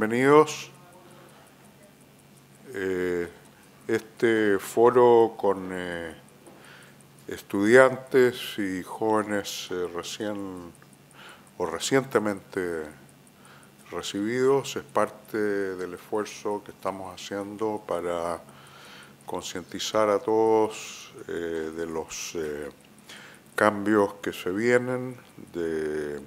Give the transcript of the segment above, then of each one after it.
bienvenidos. Eh, este foro con eh, estudiantes y jóvenes eh, recién o recientemente recibidos es parte del esfuerzo que estamos haciendo para concientizar a todos de los cambios que se vienen, de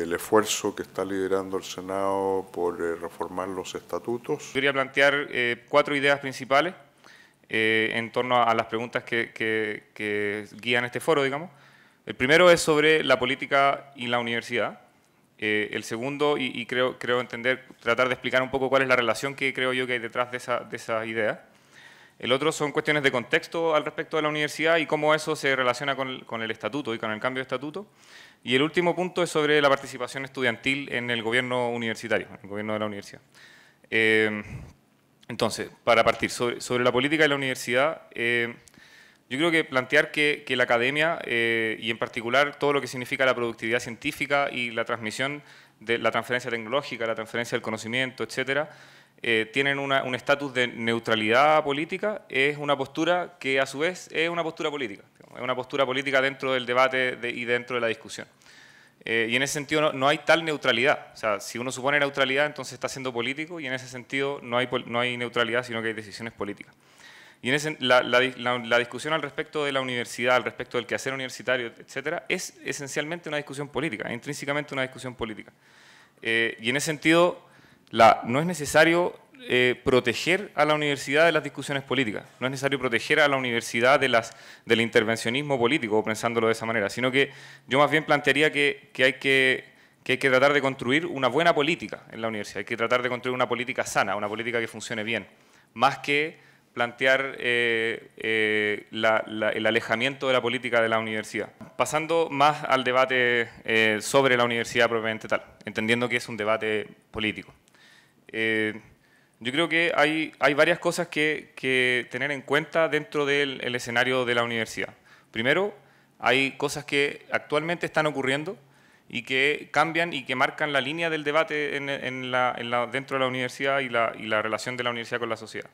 del esfuerzo que está liderando el Senado por eh, reformar los estatutos. Quería plantear eh, cuatro ideas principales eh, en torno a, las preguntas que, guían este foro, digamos. El primero es sobre la política y la universidad. el segundo, y, creo, creo entender, tratar de explicar un poco cuál es la relación que creo yo que hay detrás de esa, de esa idea. El otro son cuestiones de contexto al respecto de la universidad y cómo eso se relaciona con el, estatuto y con el cambio de estatuto. Y el último punto es sobre la participación estudiantil en el gobierno universitario, en el gobierno de la universidad. Eh, entonces, para partir, sobre, la política de la universidad, eh, yo creo que plantear que, la academia eh, y en particular todo lo que significa la productividad científica y la transmisión de la transferencia tecnológica, la transferencia del conocimiento, etcétera, eh, tienen un estatus de neutralidad política, es una postura que a su vez es una postura política, es una postura política dentro del debate y dentro de la discusión. Eh, y en ese sentido no, hay tal neutralidad. O sea, si uno supone neutralidad, entonces está siendo político y en ese sentido no hay, no hay neutralidad, sino que hay decisiones políticas. Y en la, discusión al respecto de la universidad, al respecto del quehacer universitario, etcétera, es esencialmente una discusión política, intrínsecamente una discusión política. Eh, y en ese sentido, no es necesario eh, proteger a la universidad de las discusiones políticas, no es necesario proteger a la universidad de del intervencionismo político, pensándolo de esa manera, sino que yo más bien plantearía que, hay que tratar de construir una buena política en la universidad, hay que tratar de construir una política sana, una política que funcione bien, más que plantear eh, eh, el alejamiento de la política de la universidad. Pasando más al debate sobre la universidad propiamente tal, entendiendo que es un debate político. Eh, yo creo que hay, varias cosas que, tener en cuenta dentro del escenario de la universidad. Primero, hay cosas que actualmente están ocurriendo y que cambian y que marcan la línea del debate dentro de la universidad y la, relación de la universidad con la sociedad.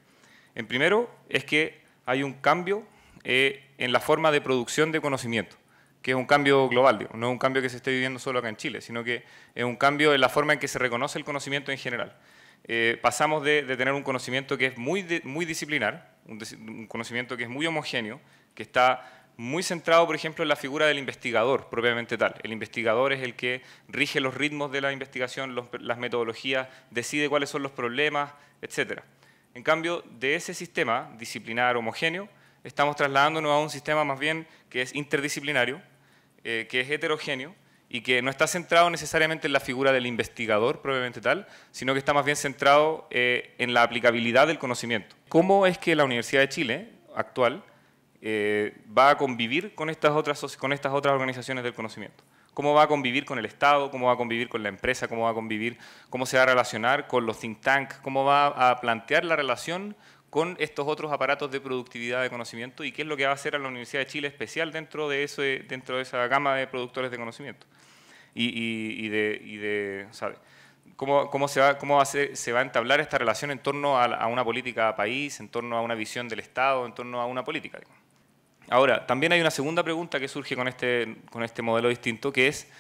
En primero, es que hay un cambio eh, en la forma de producción de conocimiento que es un cambio global, no es un cambio que se esté viviendo solo acá en Chile, sino que es un cambio en la forma en que se reconoce el conocimiento en general. Eh, pasamos de, tener un conocimiento que es muy, muy disciplinar, un, conocimiento que es muy homogéneo, que está muy centrado, por ejemplo, en la figura del investigador propiamente tal. El investigador es el que rige los ritmos de la investigación, las metodologías, decide cuáles son los problemas, etc. En cambio, de ese sistema disciplinar homogéneo, estamos trasladándonos a un sistema más bien que es interdisciplinario, eh, que es heterogéneo, y que no está centrado necesariamente en la figura del investigador probablemente tal, sino que está más bien centrado eh, en la aplicabilidad del conocimiento. ¿Cómo es que la Universidad de Chile actual eh, va a convivir con estas, otras, con estas otras organizaciones del conocimiento? ¿Cómo va a convivir con el Estado? ¿Cómo va a convivir con la empresa? ¿Cómo va a convivir? ¿Cómo se va a relacionar con los think tanks? ¿Cómo va a plantear la relación con estos otros aparatos de productividad de conocimiento y qué es lo que va a hacer a la Universidad de Chile especial dentro de, dentro de esa gama de productores de conocimiento? y, de, de ¿sabe? ¿Cómo, se, va, cómo a se va a entablar esta relación en torno a, una política país, en torno a una visión del Estado, en torno a una política. Ahora, también hay una segunda pregunta que surge con este, con este modelo distinto, que es,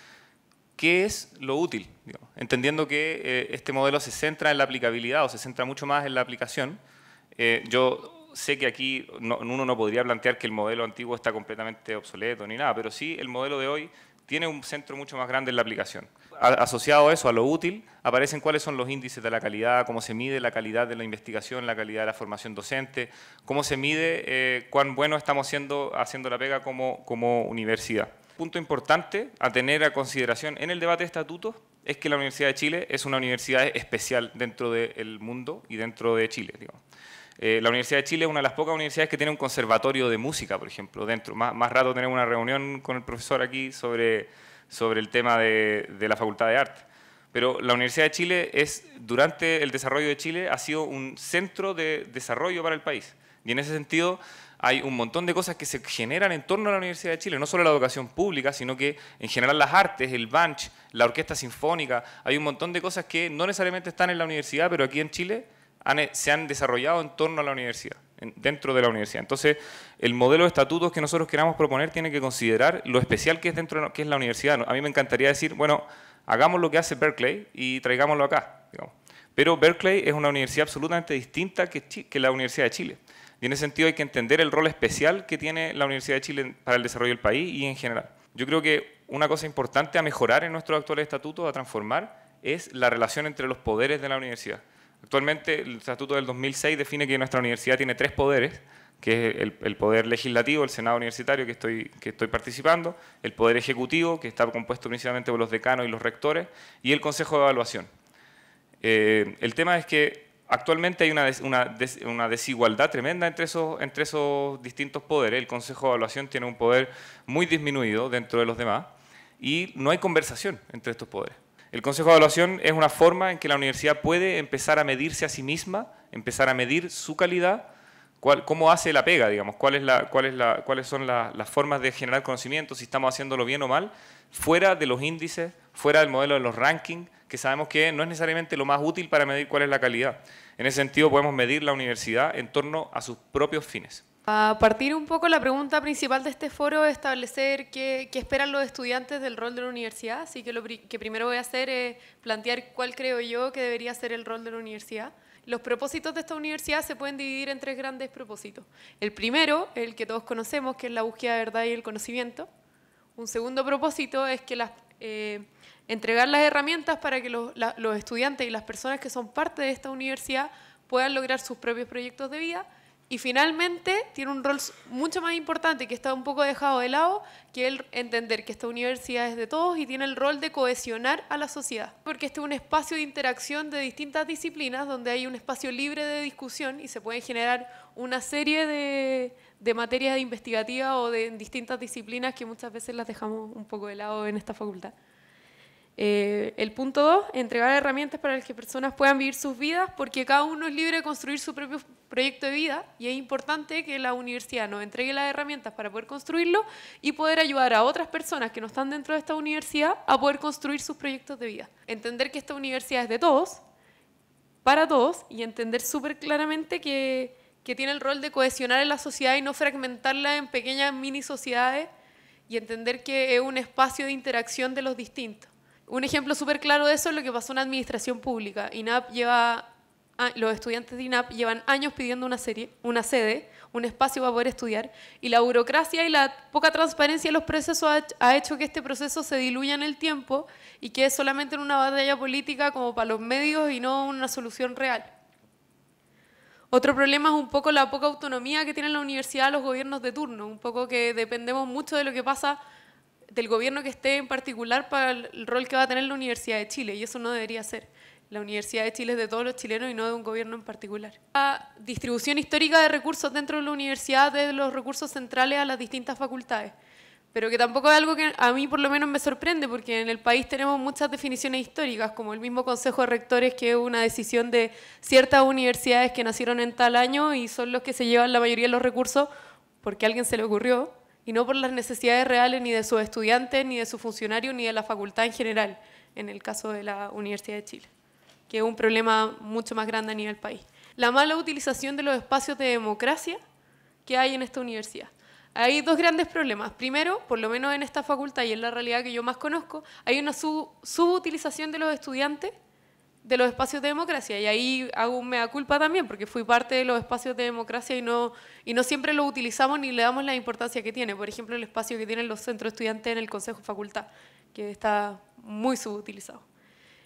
¿qué es lo útil? Entendiendo que eh, este modelo se centra en la aplicabilidad o se centra mucho más en la aplicación, eh, yo sé que aquí uno no podría plantear que el modelo antiguo está completamente obsoleto ni nada, pero sí el modelo de hoy tiene un centro mucho más grande en la aplicación. Asociado a eso, a lo útil, aparecen cuáles son los índices de la calidad, cómo se mide la calidad de la investigación, la calidad de la formación docente, cómo se mide eh, cuán bueno estamos haciendo, haciendo la pega como, como universidad. Punto importante a tener a consideración en el debate de estatutos es que la Universidad de Chile es una universidad especial dentro del mundo y dentro de Chile. Digamos. Eh, la Universidad de Chile es una de las pocas universidades que tiene un conservatorio de música, por ejemplo, dentro. Más, más rato tenemos una reunión con el profesor aquí sobre, sobre el tema de, de, la Facultad de Arte. Pero la Universidad de Chile es, durante el desarrollo de Chile, ha sido un centro de desarrollo para el país. Y en ese sentido, hay un montón de cosas que se generan en torno a la Universidad de Chile, no solo la educación pública, sino que en general las artes, el banch, la orquesta sinfónica, hay un montón de cosas que no necesariamente están en la universidad, pero aquí en Chile se han desarrollado en torno a la universidad, dentro de la universidad. Entonces, el modelo de estatutos que nosotros queramos proponer tiene que considerar lo especial que es, dentro, que es la universidad. A mí me encantaría decir, bueno, hagamos lo que hace Berkeley y traigámoslo acá. Pero Berkeley es una universidad absolutamente distinta que, que la Universidad de Chile. Y en ese sentido hay que entender el rol especial que tiene la Universidad de Chile para el desarrollo del país y en general. Yo creo que una cosa importante a mejorar en nuestros actuales estatutos, a transformar, es la relación entre los poderes de la universidad. Actualmente el Estatuto del 2006 define que nuestra universidad tiene tres poderes, que es el, poder legislativo, el Senado universitario que estoy, que estoy participando, el poder ejecutivo, que está compuesto principalmente por los decanos y los rectores, y el Consejo de Evaluación. Eh, el tema es que actualmente hay una, una, desigualdad tremenda entre esos, entre esos distintos poderes. El Consejo de Evaluación tiene un poder muy disminuido dentro de los demás y no hay conversación entre estos poderes. El Consejo de Evaluación es una forma en que la universidad puede empezar a medirse a sí misma, empezar a medir su calidad, cómo hace la pega, digamos, cuáles son las formas de generar conocimiento, si estamos haciéndolo bien o mal, fuera de los índices, fuera del modelo de los rankings, que sabemos que no es necesariamente lo más útil para medir cuál es la calidad. En ese sentido podemos medir la universidad en torno a sus propios fines. A partir un poco la pregunta principal de este foro es establecer qué, esperan los estudiantes del rol de la universidad, así que lo que primero voy a hacer es plantear cuál creo yo que debería ser el rol de la universidad. Los propósitos de esta universidad se pueden dividir en tres grandes propósitos. El primero, el que todos conocemos, que es la búsqueda de verdad y el conocimiento. Un segundo propósito es que eh, entregar las herramientas para que los estudiantes y las personas que son parte de esta universidad puedan lograr sus propios proyectos de vida y finalmente tiene un rol mucho más importante que está un poco dejado de lado, que el entender que esta universidad es de todos y tiene el rol de cohesionar a la sociedad, porque este es un espacio de interacción de distintas disciplinas donde hay un espacio libre de discusión y se puede generar una serie de, materias de materias o de distintas disciplinas que muchas veces las dejamos un poco de lado en esta facultad. Eh, el punto dos, entregar herramientas para que personas puedan vivir sus vidas, porque cada uno es libre de construir su propio proyecto de vida y es importante que la universidad nos entregue las herramientas para poder construirlo y poder ayudar a otras personas que no están dentro de esta universidad a poder construir sus proyectos de vida. Entender que esta universidad es de todos, para todos, y entender súper claramente que, que tiene el rol de cohesionar en la sociedad y no fragmentarla en pequeñas mini sociedades y entender que es un espacio de interacción de los distintos. Un ejemplo súper claro de eso es lo que pasó en la administración pública. INAP lleva, los estudiantes de INAP llevan años pidiendo una, serie, una sede, un espacio para poder estudiar, y la burocracia y la poca transparencia de los procesos ha, hecho que este proceso se diluya en el tiempo y que es solamente en una batalla política como para los medios y no una solución real. Otro problema es un poco la poca autonomía que tienen la universidad los gobiernos de turno, un poco que dependemos mucho de lo que pasa del gobierno que esté en particular para el rol que va a tener la Universidad de Chile, y eso no debería ser. La Universidad de Chile es de todos los chilenos y no de un gobierno en particular. La distribución histórica de recursos dentro de la universidad, de los recursos centrales a las distintas facultades, pero que tampoco es algo que a mí por lo menos me sorprende, porque en el país tenemos muchas definiciones históricas, como el mismo Consejo de Rectores, que es una decisión de ciertas universidades que nacieron en tal año y son los que se llevan la mayoría de los recursos porque a alguien se le ocurrió, y no por las necesidades reales ni de sus estudiantes, ni de sus funcionarios, ni de la facultad en general, en el caso de la Universidad de Chile, que es un problema mucho más grande a nivel país. La mala utilización de los espacios de democracia que hay en esta universidad. Hay dos grandes problemas. Primero, por lo menos en esta facultad y en la realidad que yo más conozco, hay una subutilización de los estudiantes de los espacios de democracia y ahí hago un mea culpa también porque fui parte de los espacios de democracia y no, y no siempre lo utilizamos ni le damos la importancia que tiene. Por ejemplo, el espacio que tienen los centros estudiantes en el Consejo Facultad, que está muy subutilizado.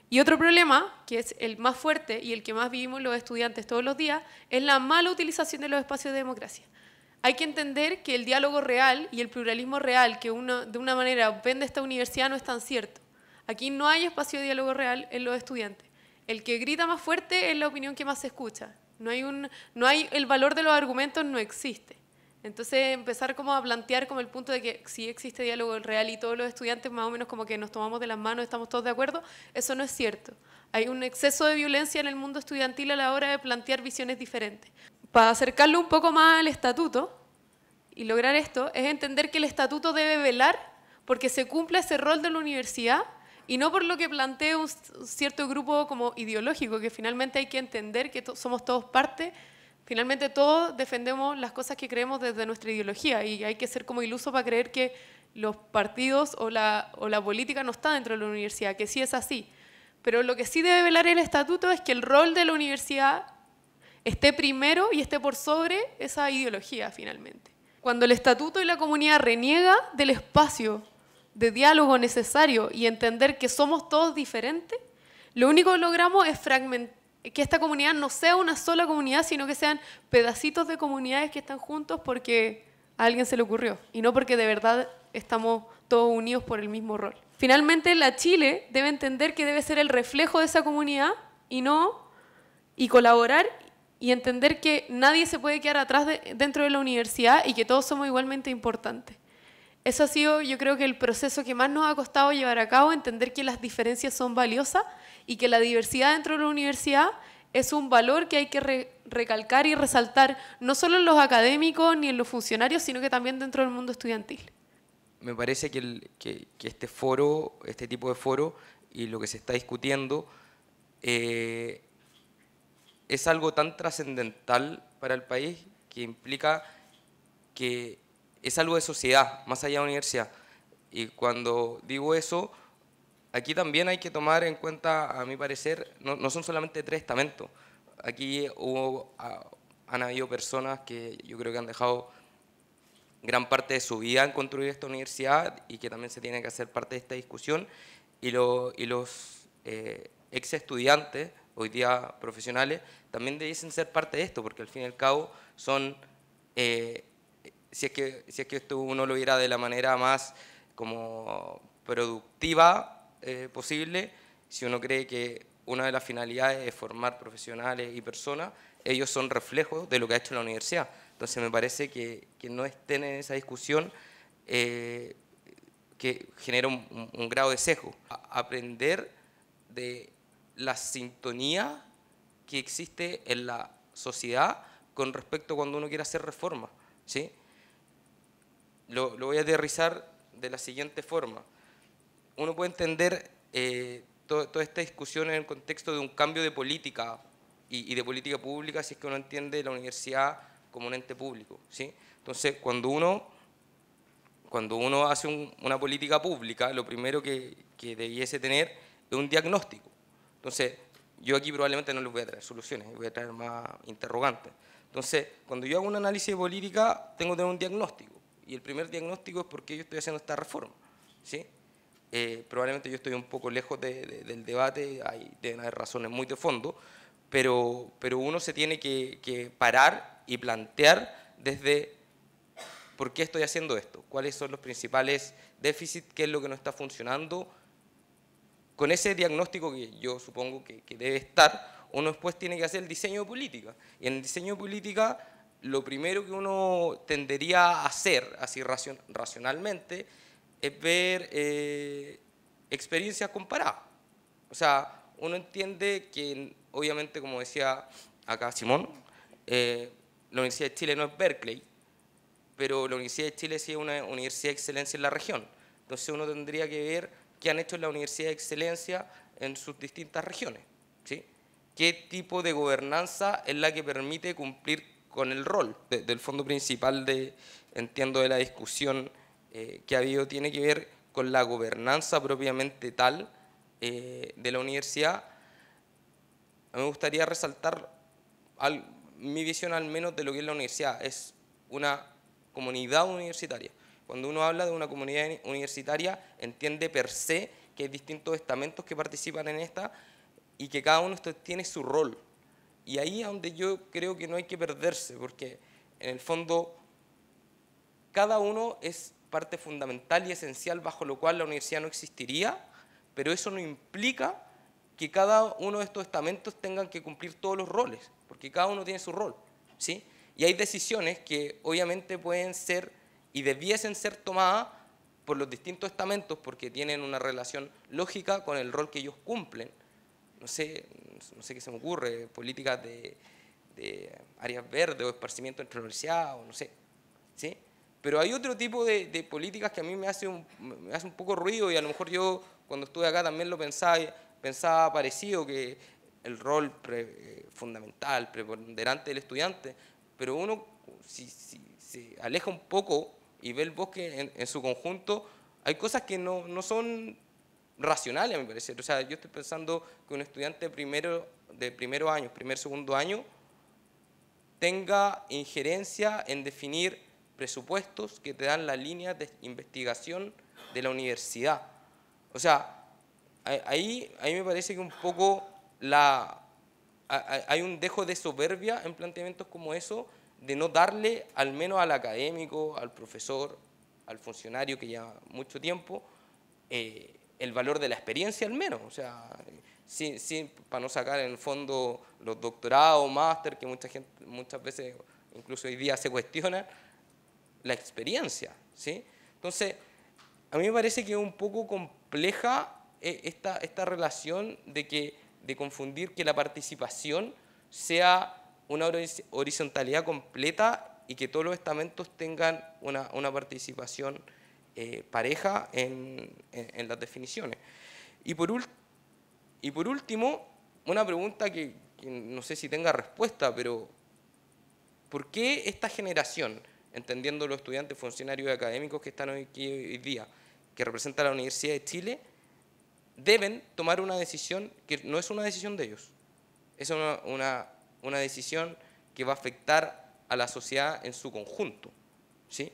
Y otro problema, que es el más fuerte y el que más vivimos los estudiantes todos los días, es la mala utilización de los espacios de democracia. Hay que entender que el diálogo real y el pluralismo real que uno, de una manera vende esta universidad no es tan cierto. Aquí no hay espacio de diálogo real en los estudiantes. El que grita más fuerte es la opinión que más se escucha. No hay un, no hay, el valor de los argumentos no existe. Entonces empezar como a plantear como el punto de que si existe diálogo real y todos los estudiantes más o menos como que nos tomamos de las manos, estamos todos de acuerdo, eso no es cierto. Hay un exceso de violencia en el mundo estudiantil a la hora de plantear visiones diferentes. Para acercarlo un poco más al estatuto y lograr esto, es entender que el estatuto debe velar porque se cumpla ese rol de la universidad y no por lo que plantea un cierto grupo como ideológico, que finalmente hay que entender que somos todos parte, finalmente todos defendemos las cosas que creemos desde nuestra ideología y hay que ser como iluso para creer que los partidos o la, o la política no está dentro de la universidad, que sí es así. Pero lo que sí debe velar el estatuto es que el rol de la universidad esté primero y esté por sobre esa ideología finalmente. Cuando el estatuto y la comunidad reniega del espacio de diálogo necesario y entender que somos todos diferentes, lo único que logramos es que esta comunidad no sea una sola comunidad, sino que sean pedacitos de comunidades que están juntos porque a alguien se le ocurrió y no porque de verdad estamos todos unidos por el mismo rol. Finalmente, la Chile debe entender que debe ser el reflejo de esa comunidad y no y colaborar y entender que nadie se puede quedar atrás dentro de la universidad y que todos somos igualmente importantes. Eso ha sido, yo creo que el proceso que más nos ha costado llevar a cabo, entender que las diferencias son valiosas y que la diversidad dentro de la universidad es un valor que hay que recalcar y resaltar, no solo en los académicos ni en los funcionarios, sino que también dentro del mundo estudiantil. Me parece que, este foro, este tipo de foro y lo que se está discutiendo eh, es algo tan trascendental para el país que implica que es algo de sociedad, más allá de la universidad. Y cuando digo eso, aquí también hay que tomar en cuenta, a mi parecer, no, son solamente tres estamentos. Aquí hubo, ah, han habido personas que yo creo que han dejado gran parte de su vida en construir esta universidad y que también se tiene que hacer parte de esta discusión. Y, los eh, ex estudiantes, hoy día profesionales, también debiesen ser parte de esto, porque al fin y al cabo son eh, si es que, si es que esto uno lo viera de la manera más como productiva eh, posible, si uno cree que una de las finalidades es formar profesionales y personas, ellos son reflejos de lo que ha hecho la universidad. Entonces me parece que, no estén en esa discusión eh, que genera un, grado de sesgo. aprender de la sintonía que existe en la sociedad con respecto a cuando uno quiere hacer reformas. ¿sí? lo, voy a aterrizar de la siguiente forma. Uno puede entender eh, toda esta discusión en el contexto de un cambio de política y, de política pública si es que uno entiende la universidad como un ente público. ¿sí? Entonces, cuando uno, cuando uno hace una política pública, lo primero que, debiese tener es un diagnóstico. Entonces, yo aquí probablemente no les voy a traer soluciones, voy a traer más interrogantes. Entonces, cuando yo hago un análisis de política, tengo que tener un diagnóstico. Y el primer diagnóstico es por qué yo estoy haciendo esta reforma. ¿sí? Eh, probablemente yo estoy un poco lejos del debate, hay, deben haber razones muy de fondo, pero, pero uno se tiene que, parar y plantear desde por qué estoy haciendo esto, cuáles son los principales déficits, qué es lo que no está funcionando. Con ese diagnóstico que yo supongo que, que debe estar, uno después tiene que hacer el diseño de política. Y en el diseño de política lo primero que uno tendería a hacer, así racionalmente, es ver eh, experiencias comparadas. O sea, uno entiende que, obviamente, como decía acá Simón, eh, la Universidad de Chile no es Berkeley, pero la Universidad de Chile sí es una universidad de excelencia en la región. Entonces uno tendría que ver qué han hecho la Universidad de Excelencia en sus distintas regiones. ¿sí? ¿Qué tipo de gobernanza es la que permite cumplir con el rol del fondo principal de, entiendo, de la discusión eh, que ha habido, tiene que ver con la gobernanza propiamente tal eh, de la universidad. me gustaría resaltar mi visión al menos de lo que es la universidad, es una comunidad universitaria. Cuando uno habla de una comunidad universitaria, entiende per se que hay distintos estamentos que participan en esta y que cada uno tiene su rol y ahí es donde yo creo que no hay que perderse, porque en el fondo cada uno es parte fundamental y esencial bajo lo cual la universidad no existiría, pero eso no implica que cada uno de estos estamentos tengan que cumplir todos los roles, porque cada uno tiene su rol. ¿sí? Y hay decisiones que obviamente pueden ser y debiesen ser tomadas por los distintos estamentos porque tienen una relación lógica con el rol que ellos cumplen. No sé, no sé qué se me ocurre, políticas de, áreas verdes o esparcimiento entre universidades, o no sé. ¿sí? Pero hay otro tipo de, políticas que a mí me hace, un, hace un poco ruido y a lo mejor yo cuando estuve acá también lo pensaba, pensaba parecido, que el rol eh, fundamental, preponderante del estudiante, pero uno si, se aleja un poco y ve el bosque en, su conjunto, hay cosas que no, no son racional, a mi parecer. O sea, yo estoy pensando que un estudiante primero, de primero año, primer, segundo año, tenga injerencia en definir presupuestos que te dan la línea de investigación de la universidad. O sea, ahí, ahí me parece que un poco la, hay un dejo de soberbia en planteamientos como eso, de no darle al menos al académico, al profesor, al funcionario que lleva mucho tiempo, eh, el valor de la experiencia al menos, o sea, sí sí para no sacar en el fondo los doctorados, máster, que mucha gente, muchas veces, incluso hoy día se cuestiona, la experiencia, ¿sí? Entonces, a mí me parece que es un poco compleja eh, esta, esta relación de, que, de confundir que la participación sea una horizontalidad completa y que todos los estamentos tengan una, una participación eh, pareja en, las definiciones. Y por, y por último, una pregunta que, no sé si tenga respuesta, pero ¿por qué esta generación, entendiendo los estudiantes, funcionarios y académicos que están hoy, hoy día, que representa la Universidad de Chile, deben tomar una decisión que no es una decisión de ellos, es una, una decisión que va a afectar a la sociedad en su conjunto? ¿sí?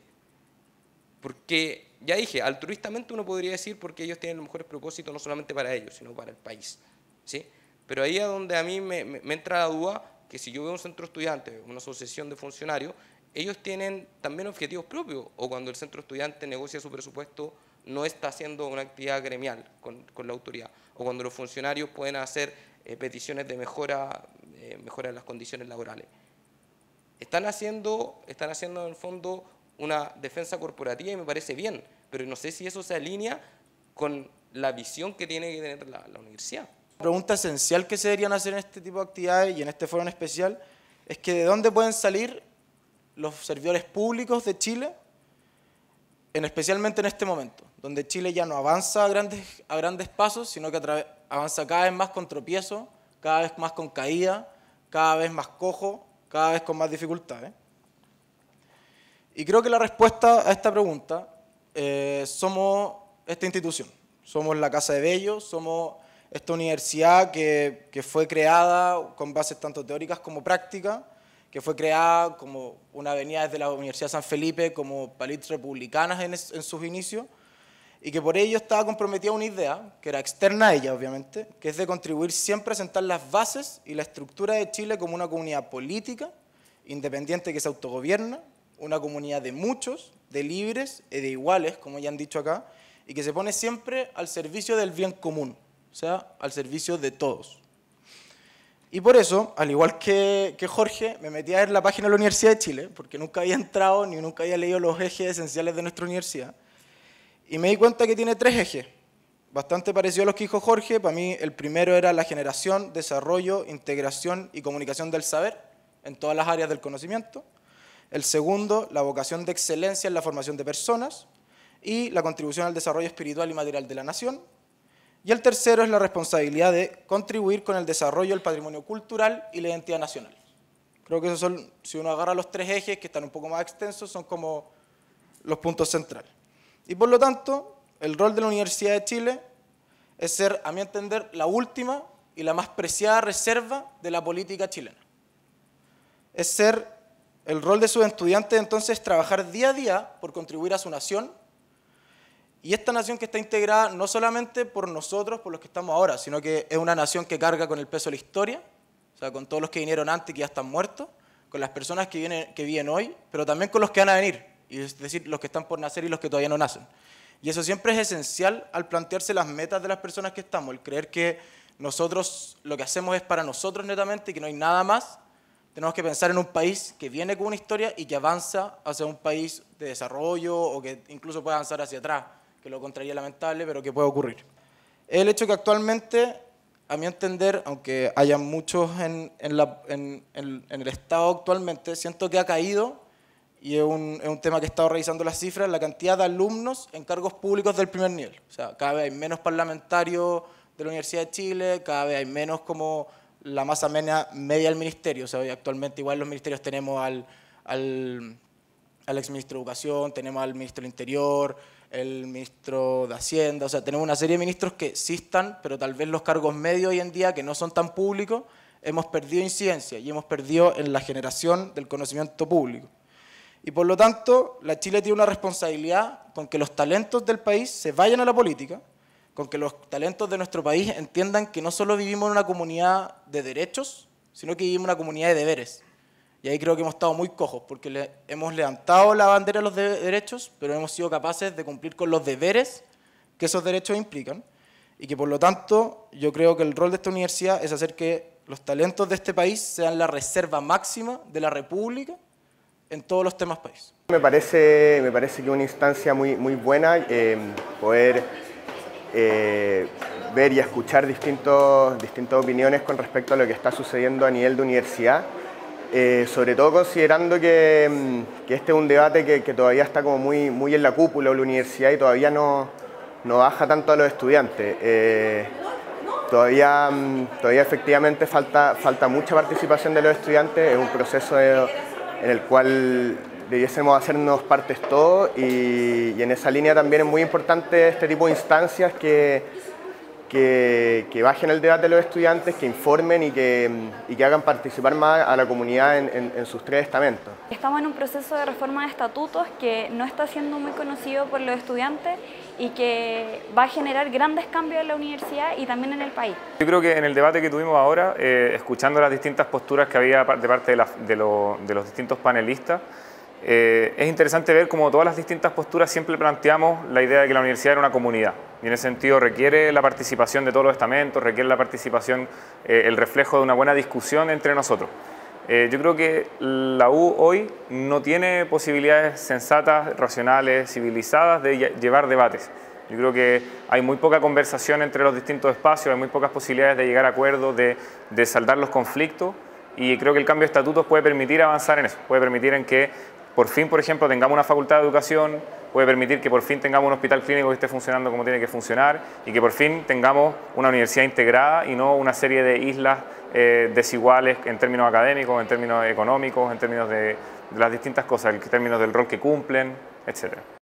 Porque, ya dije, altruistamente uno podría decir porque ellos tienen los mejores propósitos no solamente para ellos, sino para el país. ¿sí? Pero ahí es donde a mí me, entra la duda que si yo veo un centro estudiante, una asociación de funcionarios, ellos tienen también objetivos propios, o cuando el centro estudiante negocia su presupuesto, no está haciendo una actividad gremial con, la autoridad, o cuando los funcionarios pueden hacer eh, peticiones de mejora, eh, de mejora las condiciones laborales. Están haciendo, están haciendo en el fondo una defensa corporativa y me parece bien, pero no sé si eso se alinea con la visión que tiene que tener la, universidad. La pregunta esencial que se deberían hacer en este tipo de actividades y en este foro en especial es que de dónde pueden salir los servidores públicos de Chile, en especialmente en este momento, donde Chile ya no avanza a grandes, a grandes pasos, sino que avanza cada vez más con tropiezo, cada vez más con caída, cada vez más cojo, cada vez con más dificultades. Y creo que la respuesta a esta pregunta eh, somos esta institución, somos la Casa de Bello, somos esta universidad que, fue creada con bases tanto teóricas como prácticas, que fue creada como una avenida desde la Universidad de San Felipe, como palitos republicanas en, en sus inicios, y que por ello estaba comprometida a una idea, que era externa a ella, obviamente, que es de contribuir siempre a sentar las bases y la estructura de Chile como una comunidad política, independiente que se autogobierna, una comunidad de muchos, de libres y de iguales, como ya han dicho acá, y que se pone siempre al servicio del bien común, o sea, al servicio de todos. Y por eso, al igual que, Jorge, me metí a ver la página de la Universidad de Chile, porque nunca había entrado ni nunca había leído los ejes esenciales de nuestra universidad. Y me di cuenta que tiene tres ejes, bastante parecido a los que dijo Jorge. Para mí, el primero era la generación, desarrollo, integración y comunicación del saber en todas las áreas del conocimiento. El segundo, la vocación de excelencia en la formación de personas y la contribución al desarrollo espiritual y material de la nación. Y el tercero es la responsabilidad de contribuir con el desarrollo del patrimonio cultural y la identidad nacional. Creo que esos son, si uno agarra los tres ejes que están un poco más extensos, son como los puntos centrales. Y por lo tanto, el rol de la Universidad de Chile es ser, a mi entender, la última y la más preciada reserva de la política chilena. Es ser el rol de su estudiante entonces es trabajar día a día por contribuir a su nación y esta nación que está integrada no solamente por nosotros, por los que estamos ahora, sino que es una nación que carga con el peso de la historia, o sea, con todos los que vinieron antes y que ya están muertos, con las personas que, vienen, que vienen hoy, pero también con los que van a venir, y es decir, los que están por nacer y los que todavía no nacen. Y eso siempre es esencial al plantearse las metas de las personas que estamos, el creer que nosotros lo que hacemos es para nosotros netamente y que no hay nada más tenemos que pensar en un país que viene con una historia y que avanza hacia un país de desarrollo o que incluso puede avanzar hacia atrás, que lo contraría lamentable, pero que puede ocurrir. El hecho que actualmente, a mi entender, aunque haya muchos en, el Estado actualmente, siento que ha caído, y un, es un tema que he estado revisando las cifras, la cantidad de alumnos en cargos públicos del primer nivel. O sea, cada vez hay menos parlamentarios de la Universidad de Chile, cada vez hay menos como la más amena media del ministerio. O sea, hoy actualmente igual los ministerios tenemos al, al, al exministro de Educación, tenemos al ministro del Interior, el ministro de Hacienda, o sea, tenemos una serie de ministros que existan, pero tal vez los cargos medios hoy en día, que no son tan públicos, hemos perdido incidencia y hemos perdido en la generación del conocimiento público. Y por lo tanto, la Chile tiene una responsabilidad con que los talentos del país se vayan a la política, con que los talentos de nuestro país entiendan que no solo vivimos en una comunidad de derechos, sino que vivimos en una comunidad de deberes. Y ahí creo que hemos estado muy cojos, porque hemos levantado la bandera de los derechos, pero hemos sido capaces de cumplir con los deberes que esos derechos implican. Y que por lo tanto yo creo que el rol de esta universidad es hacer que los talentos de este país sean la reserva máxima de la República en todos los temas país. Me parece, me parece que una instancia muy, muy buena eh, poder eh, ver y escuchar distintos, distintas opiniones con respecto a lo que está sucediendo a nivel de universidad, eh, sobre todo considerando mm, que, este es un debate que, todavía está como muy, muy en la cúpula de la universidad y todavía no, no baja tanto a los estudiantes. Eh, todavía, mm, todavía efectivamente falta, falta mucha participación de los estudiantes, es un proceso en el cual debiésemos hacernos partes todos y, en esa línea también es muy importante este tipo de instancias que, que, bajen el debate de los estudiantes, que informen y que, y que hagan participar más a la comunidad en, en, sus tres estamentos. Estamos en un proceso de reforma de estatutos que no está siendo muy conocido por los estudiantes y que va a generar grandes cambios en la universidad y también en el país. Yo creo que en el debate que tuvimos ahora, eh, escuchando las distintas posturas que había de parte de, de los distintos panelistas, eh, es interesante ver cómo todas las distintas posturas siempre planteamos la idea de que la universidad era una comunidad. Y en ese sentido requiere la participación de todos los estamentos, requiere la participación, eh, el reflejo de una buena discusión entre nosotros. Eh, yo creo que la U hoy no tiene posibilidades sensatas, racionales, civilizadas de llevar debates. Yo creo que hay muy poca conversación entre los distintos espacios, hay muy pocas posibilidades de llegar a acuerdos, de, de saldar los conflictos y creo que el cambio de estatutos puede permitir avanzar en eso, puede permitir en que por fin, por ejemplo, tengamos una facultad de educación, puede permitir que por fin tengamos un hospital clínico que esté funcionando como tiene que funcionar y que por fin tengamos una universidad integrada y no una serie de islas eh, desiguales en términos académicos, en términos económicos, en términos de, las distintas cosas, en términos del rol que cumplen, etc.